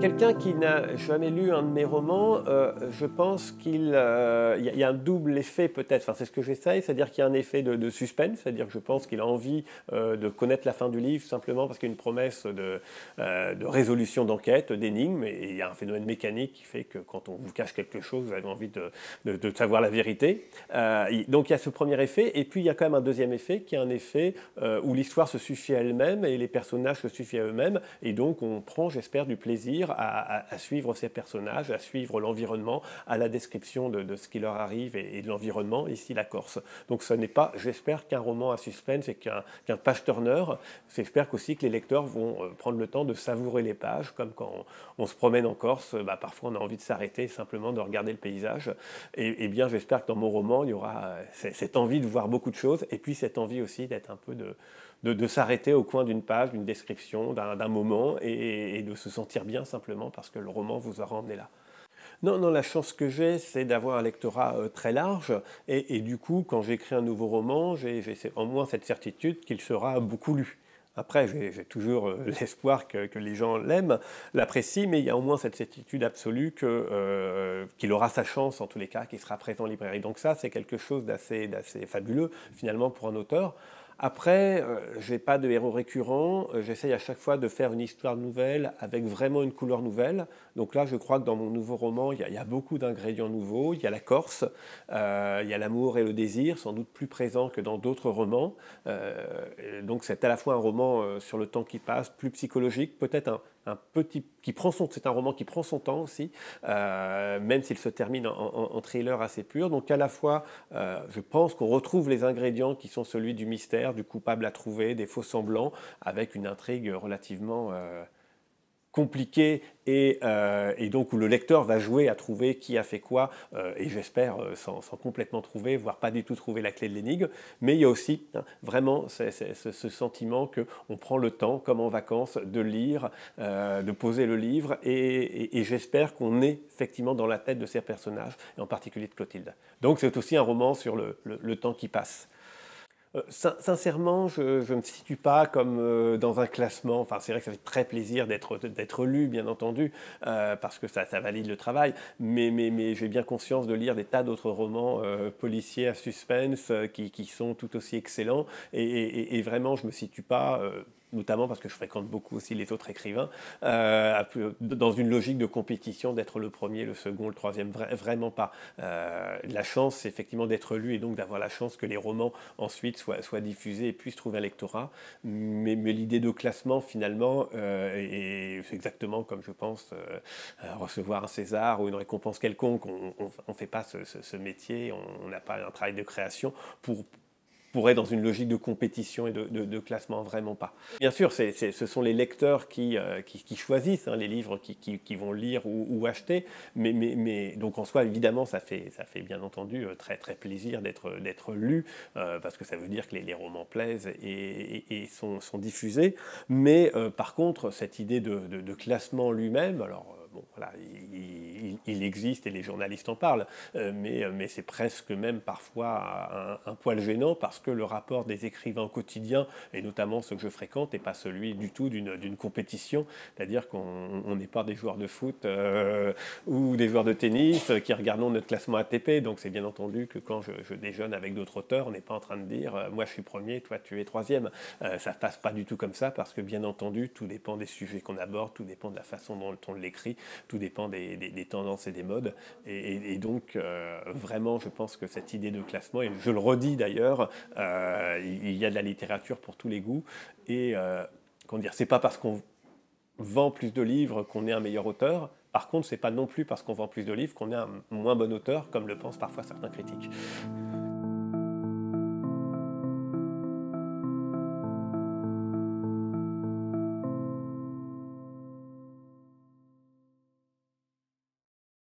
Quelqu'un qui n'a jamais lu un de mes romans, euh, je pense qu'il euh, y, a un double effet peut-être. Enfin, c'est ce que j'essaye, c'est-à-dire qu'il y a un effet de, suspense, c'est-à-dire que je pense qu'il a envie euh, de connaître la fin du livre simplement parce qu'il y a une promesse de, résolution d'enquête, d'énigme, et il y a un phénomène mécanique qui fait que quand on vous cache quelque chose, vous avez envie de, savoir la vérité. donc il y a ce premier effet, et puis il y a quand même un deuxième effet qui est un effet où l'histoire se suffit à elle-même et les personnages se suffit à eux-mêmes, et donc on prend, j'espère, du plaisir à, suivre ces personnages, à suivre l'environnement, à la description de, ce qui leur arrive et, de l'environnement, ici la Corse. Donc ce n'est pas, j'espère, qu'un roman à suspense et qu'un page-turner. J'espère aussi que les lecteurs vont euh, prendre le temps de savourer les pages, comme quand on, se promène en Corse, bah, parfois on a envie de s'arrêter simplement de regarder le paysage. Et, et bien j'espère que dans mon roman, il y aura euh, cette envie de voir beaucoup de choses et puis cette envie aussi d'être un peu de de, s'arrêter au coin d'une page, d'une description, d'un moment, et, de se sentir bien simplement parce que le roman vous a emmené là. Non, non, la chance que j'ai, c'est d'avoir un lectorat euh, très large. Et, du coup, quand j'écris un nouveau roman, j'ai au moins cette certitude qu'il sera beaucoup lu. Après, j'ai toujours euh, l'espoir que, les gens l'aiment, l'apprécient, mais il y a au moins cette certitude absolue euh, qu'il aura sa chance, en tous les cas, qu'il sera présent en librairie. Donc ça, c'est quelque chose d'assez fabuleux, finalement, pour un auteur. Après, euh, je n'ai pas de héros récurrents. Euh, j'essaye à chaque fois de faire une histoire nouvelle avec vraiment une couleur nouvelle. Donc là, je crois que dans mon nouveau roman, il y, a beaucoup d'ingrédients nouveaux. Il y a la Corse, euh, il y a l'amour et le désir, sans doute plus présents que dans d'autres romans. donc c'est à la fois un roman sur le temps qui passe, plus psychologique, peut-être un petit, qui prend son, c'est un roman qui prend son temps aussi, euh, même s'il se termine en, thriller assez pur. Donc à la fois, euh, je pense qu'on retrouve les ingrédients qui sont celui du mystère, du coupable à trouver, des faux semblants, avec une intrigue relativement euh, compliqué et, euh, et, donc où le lecteur va jouer à trouver qui a fait quoi, euh, et j'espère euh, sans, complètement trouver, voire pas du tout trouver la clé de l'énigme, mais il y a aussi hein, vraiment ce sentiment qu'on prend le temps, comme en vacances, de lire, de poser le livre, et, et, j'espère qu'on est effectivement dans la tête de ces personnages, et en particulier de Clotilde. Donc c'est aussi un roman sur le, le temps qui passe. Euh, sincèrement, je ne me situe pas comme euh, dans un classement. Enfin, c'est vrai que ça fait très plaisir d'être lu, bien entendu, euh, parce que ça, valide le travail. Mais, j'ai bien conscience de lire des tas d'autres romans policiers à suspense qui, sont tout aussi excellents. Et, et vraiment, je ne me situe pas notamment parce que je fréquente beaucoup aussi les autres écrivains, euh, dans une logique de compétition, d'être le premier, le second, le troisième, vraiment pas. Euh, la chance, c'est effectivement d'être lu et donc d'avoir la chance que les romans ensuite soient, diffusés et puissent trouver un lectorat. Mais, l'idée de classement, finalement, euh, est, exactement comme je pense euh, recevoir un César ou une récompense quelconque. On ne fait pas ce, ce métier, on n'a pas un travail de création pour pourrait dans une logique de compétition et de, classement, vraiment pas. Bien sûr, c'est ce sont les lecteurs qui, euh, qui, choisissent hein, les livres qui, qui, vont lire ou, acheter, mais, mais, mais, donc en soi, évidemment, ça fait, ça fait bien entendu euh, très très plaisir d'être lu, euh, parce que ça veut dire que les, romans plaisent et, sont, diffusés, mais par contre, cette idée de, classement lui-même, alors bon, voilà, il il existe et les journalistes en parlent, euh, mais, euh, mais c'est presque même parfois un, poil gênant parce que le rapport des écrivains au quotidien, et notamment ceux que je fréquente, n'est pas celui du tout d'une compétition, c'est-à-dire qu'on n'est pas des joueurs de foot euh, ou des joueurs de tennis qui regardons notre classement ATP, donc c'est bien entendu que quand je, déjeune avec d'autres auteurs, on n'est pas en train de dire moi je suis premier, toi tu es troisième. ça ne passe pas du tout comme ça parce que bien entendu, tout dépend des sujets qu'on aborde, tout dépend de la façon dont on l'écrit, tout dépend des tendances c'est des modes. Et, donc, euh, vraiment, je pense que cette idée de classement, et je le redis d'ailleurs, euh, il y a de la littérature pour tous les goûts. Et euh, comment dire, c'est pas parce qu'on vend plus de livres qu'on est un meilleur auteur. Par contre, c'est pas non plus parce qu'on vend plus de livres qu'on est un moins bon auteur, comme le pensent parfois certains critiques.